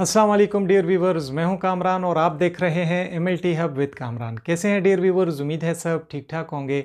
Aslam dear viewers मैं हूं कामरान और आप देख रहे हैं M L T hub with Kamran कैसे हैं डियर व्यूवर्स उम्मीद है सब ठीक ठाक होंगे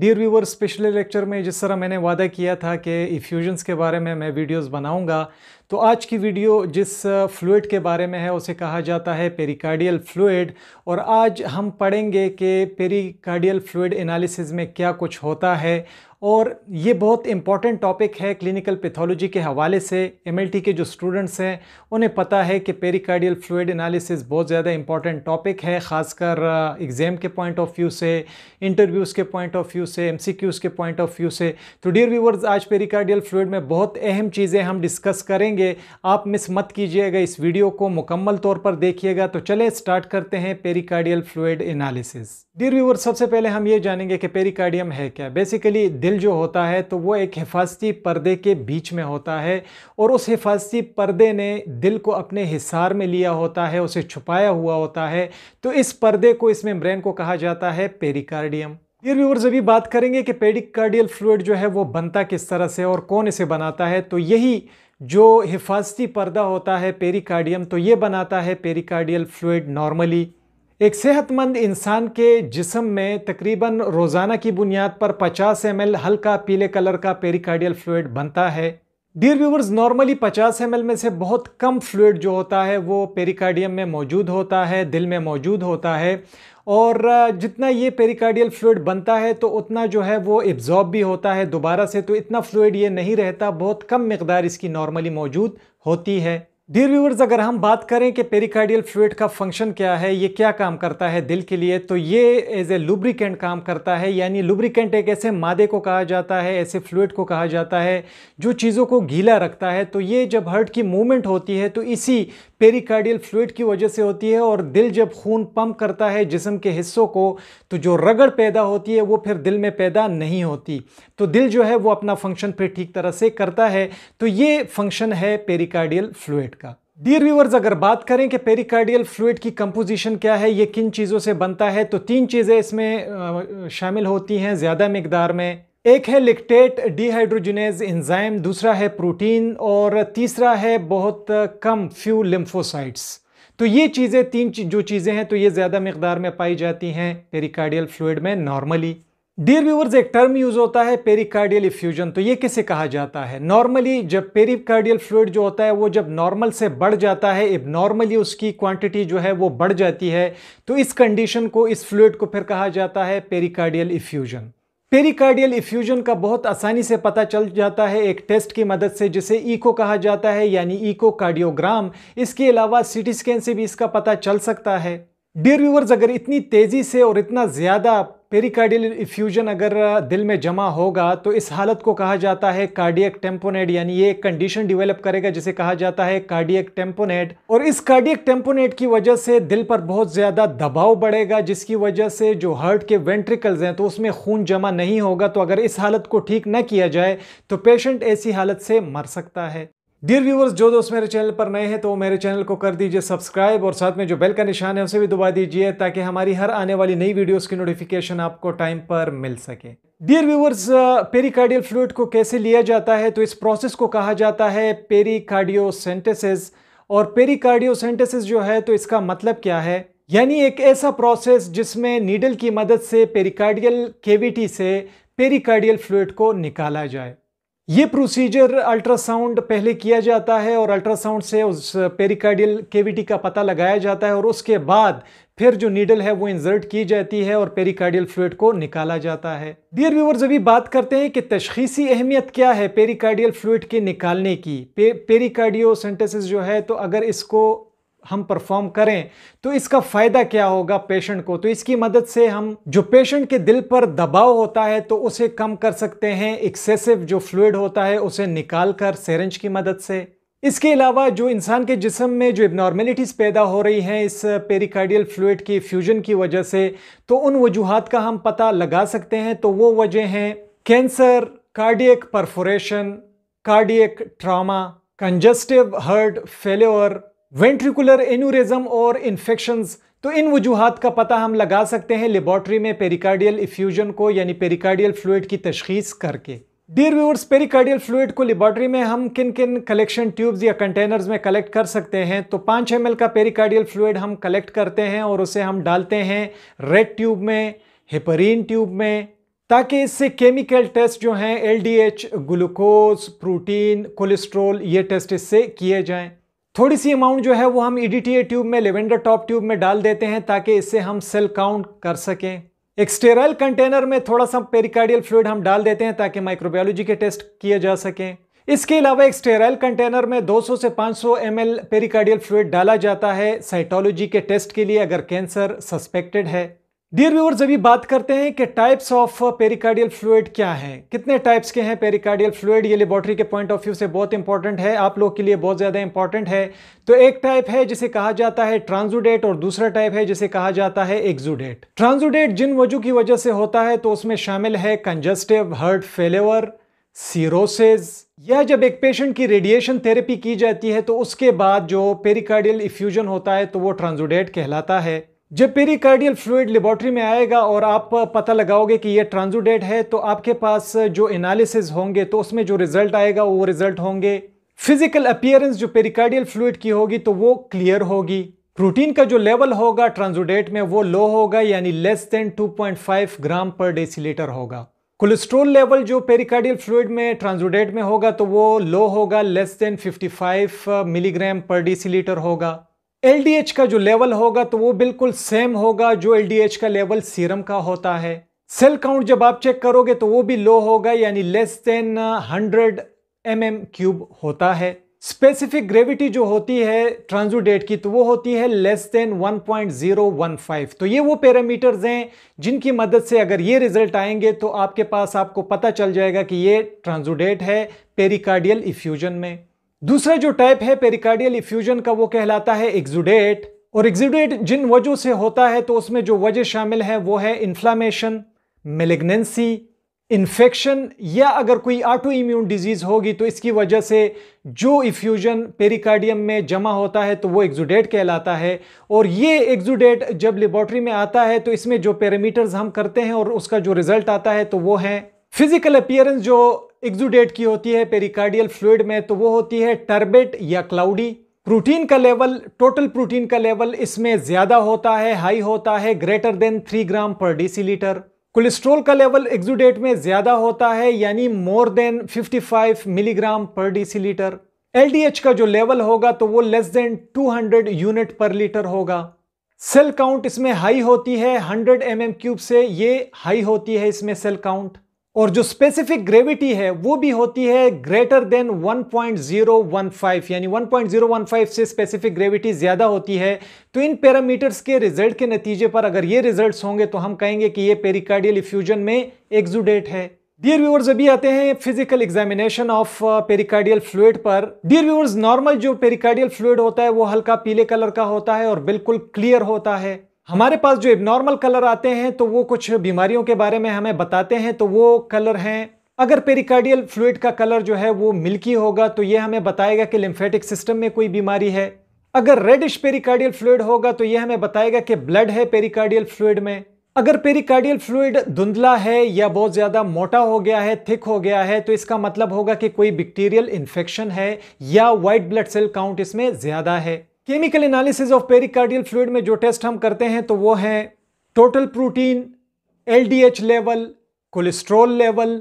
डियर व्यूवर स्पेशल लेक्चर में जिस तरह मैंने वादा किया था कि इफ्यूजन्स के बारे में मैं वीडियोस बनाऊंगा तो आज की वीडियो जिस फ्लूड uh, के बारे में है उसे कहा जाता है पेरिकार्डियल फ्लूड और आज हम पढ़ेंगे कि पेरिकार्डियल फ्लूड एनालिसिस में क्या कुछ होता है और ये बहुत इम्पॉर्टेंट टॉपिक है क्लिनिकल पैथोलॉजी के हवाले से एम के जो स्टूडेंट्स हैं उन्हें पता है कि पेरिकार्डियल फ्लूड एनालिसिस बहुत ज़्यादा इम्पॉर्टेंट टॉपिक है ख़ासकर एग्ज़ाम uh, के पॉइंट ऑफ व्यू से इंटरव्यूज़ के पॉइंट ऑफ व्यू व्यू से एम के पॉइंट ऑफ व्यू से तो डियर व्यूवर्स आज पेरिकार्डियल फ्लूड में बहुत अहम चीज़ें हम डिस्कस करेंगे आप मिस मत कीजिएगा इस वीडियो को मुकम्मल तौर पर देखिएगा तो चले स्टार्ट करते हैं pericardial fluid analysis dear viewers सबसे पहले हम ये जानेंगे कि पेरिकार्डियम है क्या बेसिकली दिल जो होता है तो वो एक हिफाजती पर्दे के बीच में होता है और उस हिफाजती पर्दे ने दिल को अपने हिसार में लिया होता है उसे छुपाया हुआ होता है तो इस पर्दे को इस मेम्ब्रेन को कहा जाता है पेरिकार्डियम ये व्यूवर्स अभी बात करेंगे कि पेडिकार्डियल फ्लूड जो है वो बनता किस तरह से और कौन इसे बनाता है तो यही जो हिफाजती पर्दा होता है पेरिकार्डियम तो ये बनाता है पेरिकार्डियल फ्लूड नॉर्मली एक सेहतमंद इंसान के जिसम में तकरीबन रोज़ाना की बुनियाद पर 50 एम हल्का पीले कलर का पेरिकार्डियल फ्लूड बनता है डियर व्यूवर्स नॉर्मली 50 एम में से बहुत कम फ्लूड जो होता है वो पेरिकार्डियम में मौजूद होता है दिल में मौजूद होता है और जितना ये पेरिकार्डियल फ्लूड बनता है तो उतना जो है वो एब्जॉर्ब भी होता है दोबारा से तो इतना फ्लूड ये नहीं रहता बहुत कम मकदार इसकी नॉर्मली मौजूद होती है डियर व्यूवर्स अगर हम बात करें कि पेरिकार्डियल फ्लूड का फंक्शन क्या है ये क्या काम करता है दिल के लिए तो ये एज ए लुब्रिकेंट काम करता है यानी लुब्रिकेंट एक ऐसे मादे को कहा जाता है ऐसे फ्लूड को कहा जाता है जो चीज़ों को गीला रखता है तो ये जब हर्ट की मूवमेंट होती है तो इसी पेरिकार्डियल फ्लूड की वजह से होती है और दिल जब खून पंप करता है जिसम के हिस्सों को तो जो रगड़ पैदा होती है वो फिर दिल में पैदा नहीं होती तो दिल जो है वो अपना फंक्शन फिर ठीक तरह से करता है तो ये फंक्शन है पेरिकार्डियल फ्लूड का डियर व्यूवर्स अगर बात करें कि पेरिकार्डियल फ्लूड की कंपोजिशन क्या है ये किन चीज़ों से बनता है तो तीन चीज़ें इसमें शामिल होती हैं ज़्यादा मकदार में एक है लिक्टेट डिहाइड्रोजिनेज इंजाइम दूसरा है प्रोटीन और तीसरा है बहुत कम फ्यू लिम्फोसाइट्स तो ये चीज़ें तीन जो चीज़ें हैं तो ये ज़्यादा मकदार में पाई जाती हैं पेरिकार्डियल फ्लूड में नॉर्मली डियर व्यूवर्स एक टर्म यूज़ होता है पेरिकार्डियल इफ्यूजन तो ये किसे कहा जाता है नॉर्मली जब पेरिकार्डियल फ्लूड जो होता है वो जब नॉर्मल से बढ़ जाता है इब नॉर्मली उसकी क्वांटिटी जो है वो बढ़ जाती है तो इस कंडीशन को इस फ्लूड को फिर कहा जाता है पेरिकार्डियल इफ्यूजन पेरिकार्डियल इफ्यूजन का बहुत आसानी से पता चल जाता है एक टेस्ट की मदद से जिसे ईको कहा जाता है यानी ईको कार्डियोग्राम इसके अलावा सीटी स्कैन से भी इसका पता चल सकता है डियर व्यूवर्स अगर इतनी तेज़ी से और इतना ज़्यादा पेरिकार्डियल इफ्यूजन अगर दिल में जमा होगा तो इस हालत को कहा जाता है कार्डियक टेम्पोनेट यानी ये कंडीशन डेवलप करेगा जिसे कहा जाता है कार्डियक टेम्पोनेट और इस कार्डियक टेम्पोनेट की वजह से दिल पर बहुत ज़्यादा दबाव बढ़ेगा जिसकी वजह से जो हार्ट के वेंट्रिकल्स हैं तो उसमें खून जमा नहीं होगा तो अगर इस हालत को ठीक न किया जाए तो पेशेंट ऐसी हालत से मर सकता है डियर व्यूवर्स जो दोस्त मेरे चैनल पर नए हैं तो मेरे चैनल को कर दीजिए सब्सक्राइब और साथ में जो बेल का निशान है उसे भी दबा दीजिए ताकि हमारी हर आने वाली नई वीडियोस की नोटिफिकेशन आपको टाइम पर मिल सके डियर व्यूवर्स पेरिकार्डियल फ्लूड को कैसे लिया जाता है तो इस प्रोसेस को कहा जाता है पेरिकार्डियोसेंटेसिस और पेरिकार्डियोसेंटेसिस जो है तो इसका मतलब क्या है यानी एक ऐसा प्रोसेस जिसमें नीडल की मदद से पेरिकार्डियल केविटी से पेरिकार्डियल फ्लूड को निकाला जाए ये प्रोसीजर अल्ट्रासाउंड पहले किया जाता है और अल्ट्रासाउंड से उस पेरिकार्डियल uh, केविटी का पता लगाया जाता है और उसके बाद फिर जो नीडल है वो इंजर्ट की जाती है और पेरिकार्डियल फ्लूड को निकाला जाता है डियर व्यूवर्स अभी बात करते हैं कि तशखीसी अहमियत क्या है पेरिकार्डियल फ्लूड के निकालने की पे, पेरिकार्डियो सेंटेसिस जो है तो अगर इसको हम परफॉर्म करें तो इसका फ़ायदा क्या होगा पेशेंट को तो इसकी मदद से हम जो पेशेंट के दिल पर दबाव होता है तो उसे कम कर सकते हैं एक्सेसिव जो फ्लूड होता है उसे निकाल कर सेरेंज की मदद से इसके अलावा जो इंसान के जिसम में जो एबनॉर्मेलिटीज पैदा हो रही हैं इस पेरिकार्डियल फ्लूड की फ्यूजन की वजह से तो उन वजूहत का हम पता लगा सकते हैं तो वो वजह हैं cancer cardiac perforation cardiac trauma congestive heart failure ventricular aneurysm और इन्फेक्शंस तो इन वजूहत का पता हम लगा सकते हैं लेबॉर्ट्री में पेरिकार्डियल इफ्यूजन को यानी पेरिकार्डियल फ्लूड की तशखीस करके डियर व्यूअर्स पेरिकार्डियल फ्लूड को लेबॉर्ट्री में हम किन किन कलेक्शन ट्यूब्स या कंटेनर्स में कलेक्ट कर सकते हैं तो 5 एम का पेरिकार्डियल फ्लूड हम कलेक्ट करते हैं और उसे हम डालते हैं रेड ट्यूब में हेपरिन ट्यूब में ताकि इससे केमिकल टेस्ट जो हैं एल ग्लूकोज प्रोटीन कोलेस्ट्रोल ये टेस्ट इससे किए जाएँ थोड़ी सी अमाउंट जो है वो हम ईडीटीए e ट्यूब में लेवेंडर टॉप ट्यूब में डाल देते हैं ताकि इससे हम सेल काउंट कर सकें एक स्टेराइल कंटेनर में थोड़ा सा पेरिकार्डियल फ्लूड हम डाल देते हैं ताकि माइक्रोबायोलॉजी के टेस्ट किए जा सकें इसके अलावा एक स्टेराइल कंटेनर में 200 से 500 सौ एम पेरिकार्डियल फ्लूड डाला जाता है साइटोलॉजी के टेस्ट के लिए अगर कैंसर सस्पेक्टेड है डियर व्यूवर्स अभी बात करते हैं कि टाइप्स ऑफ पेरिकार्डियल फ्लूड क्या है कितने टाइप्स के हैं पेरिकार्डियल फ्लूड ये लेबॉर्ट्री के पॉइंट ऑफ व्यू से बहुत इंपॉर्टेंट है आप लोग के लिए बहुत ज़्यादा इंपॉर्टेंट है तो एक टाइप है जिसे कहा जाता है ट्रांजुडेट और दूसरा टाइप है जिसे कहा जाता है एक्जुडेट ट्रांजुडेट जिन वजू की वजह से होता है तो उसमें शामिल है कंजस्टिव हर्ट फेलेवर सीरोसिस यह जब एक पेशेंट की रेडिएशन थेरेपी की जाती है तो उसके बाद जो पेरिकार्डियल इफ्यूजन होता है तो वो ट्रांजुडेट कहलाता है जब पेरिकार्डियल फ्लूड लेबॉर्ट्री में आएगा और आप पता लगाओगे कि ये ट्रांजुडेट है तो आपके पास जो एनालिसिस होंगे तो उसमें जो रिजल्ट आएगा वो रिजल्ट होंगे फिजिकल अपियरेंस जो पेरिकार्डियल फ्लूड की होगी तो वो क्लियर होगी प्रोटीन का जो लेवल होगा ट्रांजुडेट में वो लो होगा यानी लेस देन 2.5 ग्राम पर डेसीलीटर होगा कोलेस्ट्रोल लेवल जो पेरिकार्डियल फ्लूड में ट्रांजुडेट में होगा तो वो लो होगा लेस देन 55 मिलीग्राम पर डेसीलीटर होगा एल का जो लेवल होगा तो वो बिल्कुल सेम होगा जो एल का लेवल सीरम का होता है सेल काउंट जब आप चेक करोगे तो वो भी लो होगा यानी less than hundred M M cube होता है स्पेसिफिक ग्रेविटी जो होती है ट्रांजुडेट की तो वो होती है लेस देन 1.015 तो ये वो पैरामीटर्स हैं जिनकी मदद से अगर ये रिजल्ट आएंगे तो आपके पास आपको पता चल जाएगा कि ये ट्रांजुडेट है पेरिकार्डियल इफ्यूजन में दूसरा जो टाइप है पेरिकार्डियल इफ्यूजन का वो कहलाता है एक्जुडेट और एक्जुडेट जिन वजह से होता है तो उसमें जो वजह शामिल है वो है इन्फ्लामेशन मेलेग्नेंसी इन्फेक्शन या अगर कोई ऑटो इम्यून डिजीज़ होगी तो इसकी वजह से जो इफ्यूजन पेरिकार्डियम में जमा होता है तो वो एक्जुडेट कहलाता है और ये एक्जुडेट जब लेबॉर्ट्री में आता है तो इसमें जो पैरामीटर्स हम करते हैं और उसका जो रिज़ल्ट आता है तो वो है फिज़िकल अपियरेंस जो एग्जुडेट की होती है पेरिकार्डियल फ्लूड में तो वो होती है टर्बेट या क्लाउडी प्रोटीन का लेवल टोटल प्रोटीन का लेवल इसमें ज्यादा होता है हाई होता है ग्रेटर देन थ्री ग्राम पर डीसीलीटर कोलेस्ट्रोल का लेवल एग्जुडेट में ज्यादा होता है यानी मोर देन 55 मिलीग्राम पर डीसीलीटर एलडीएच का जो लेवल होगा तो वो लेस देन 200 यूनिट पर लीटर होगा सेल काउंट इसमें हाई होती है 100 एम mm क्यूब से ये हाई होती है इसमें सेल काउंट और जो स्पेसिफिक ग्रेविटी है वो भी होती है ग्रेटर देन 1.015 यानी 1.015 से स्पेसिफिक ग्रेविटी ज्यादा होती है तो इन पैरामीटर्स के रिजल्ट के नतीजे पर अगर ये रिजल्ट्स होंगे तो हम कहेंगे कि ये पेरिकार्डियल इफ्यूजन में एक्जुडेट है डियर व्यूअर्स अभी आते हैं physical examination of pericardial fluid पर डियर व्यूअर्स नॉर्मल जो पेरिकार्डियल फ्लूड होता है वो हल्का पीले कलर का होता है और बिल्कुल क्लियर होता है हमारे पास जो एबनॉर्मल कलर आते हैं तो वो कुछ बीमारियों के बारे में हमें बताते हैं तो वो कलर हैं अगर पेरिकार्डियल फ्लूड का कलर जो है वो मिल्की होगा तो ये हमें बताएगा कि लिम्फेटिक सिस्टम में कोई बीमारी है अगर रेडिश पेरिकार्डियल फ्लूड होगा तो ये हमें बताएगा कि ब्लड है पेरिकार्डियल फ्लूड में अगर पेरिकार्डियल फ्लूड धुंधला है या बहुत ज़्यादा मोटा हो गया है थिक हो गया है तो इसका मतलब होगा कि कोई बैक्टीरियल इन्फेक्शन है या वाइट ब्लड सेल काउंट इसमें ज़्यादा है chemical analysis of pericardial fluid में जो टेस्ट हम करते हैं तो वो हैं total protein LDH level cholesterol level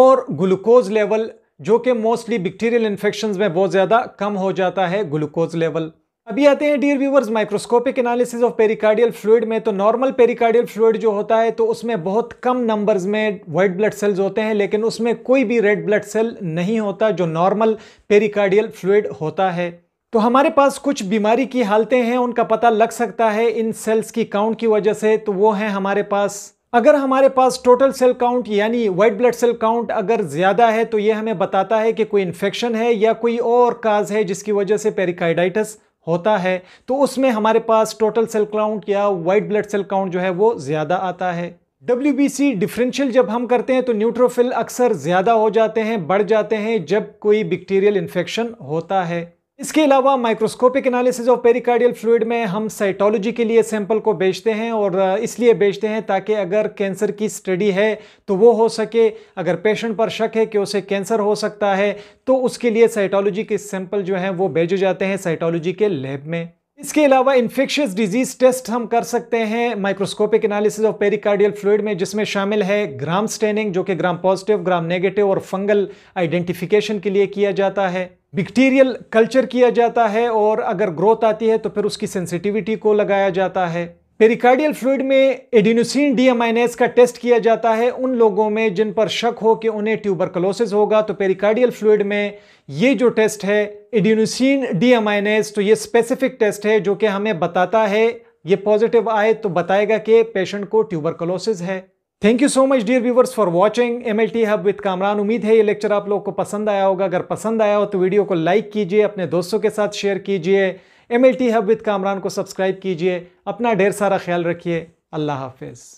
और ग्लूकोज लेवल जो कि मोस्टली बैक्टीरियल इन्फेक्शन में बहुत ज़्यादा कम हो जाता है ग्लूकोज लेवल अभी आते हैं dear viewers microscopic analysis of pericardial fluid में तो नॉर्मल पेरिकार्डियल फ्लूड जो होता है तो उसमें बहुत कम नंबर्स में वाइट ब्लड सेल्स होते हैं लेकिन उसमें कोई भी रेड ब्लड सेल नहीं होता जो नॉर्मल पेरिकार्डियल फ्लूड होता है तो हमारे पास कुछ बीमारी की हालतें हैं उनका पता लग सकता है इन सेल्स की काउंट की वजह से तो वो है हमारे पास अगर हमारे पास टोटल सेल काउंट यानी व्हाइट ब्लड सेल काउंट अगर ज़्यादा है तो ये हमें बताता है कि कोई इन्फेक्शन है या कोई और काज है जिसकी वजह से पेरिकाइडाइटिस होता है तो उसमें हमारे पास टोटल सेल काउंट या व्हाइट ब्लड सेल काउंट जो है वो ज़्यादा आता है डब्ल्यू बी सी डिफरेंशियल जब हम करते हैं तो न्यूट्रोफिल अक्सर ज़्यादा हो जाते हैं बढ़ जाते हैं जब कोई बैक्टीरियल इन्फेक्शन होता है इसके अलावा microscopic analysis of pericardial fluid में हम साइटोलॉजी के लिए सैंपल को बेचते हैं और इसलिए बेचते हैं ताकि अगर कैंसर की स्टडी है तो वो हो सके अगर पेशेंट पर शक है कि उसे कैंसर हो सकता है तो उसके लिए साइटोलॉजी के सैंपल जो हैं वो भेजे जाते हैं साइटोलॉजी के लैब में इसके अलावा इन्फेक्शियस डिजीज टेस्ट हम कर सकते हैं microscopic analysis of pericardial fluid में जिसमें शामिल है ग्राम स्टेनिंग जो कि ग्राम पॉजिटिव ग्राम नेगेटिव और फंगल आइडेंटिफिकेशन के लिए किया जाता है बैक्टीरियल कल्चर किया जाता है और अगर ग्रोथ आती है तो फिर उसकी सेंसिटिविटी को लगाया जाता है पेरिकार्डियल फ्लूड में एडिनोसिन डीएमआईनेस का टेस्ट किया जाता है उन लोगों में जिन पर शक हो कि उन्हें ट्यूबरकलोसिस होगा तो पेरिकार्डियल फ्लूड में ये जो टेस्ट है एडिनोसिन डीएमआईनेस तो ये स्पेसिफिक टेस्ट है जो कि हमें बताता है ये पॉजिटिव आए तो बताएगा कि पेशेंट को ट्यूबरकलोसिस है thank you so much dear viewers for watching M L T hub with Kamran उम्मीद है ये लेक्चर आप लोग को पसंद आया होगा अगर पसंद आया हो तो वीडियो को लाइक कीजिए अपने दोस्तों के साथ शेयर कीजिए M L T hub with Kamran को सब्सक्राइब कीजिए अपना ढेर सारा ख्याल रखिए अल्लाह हाफिज़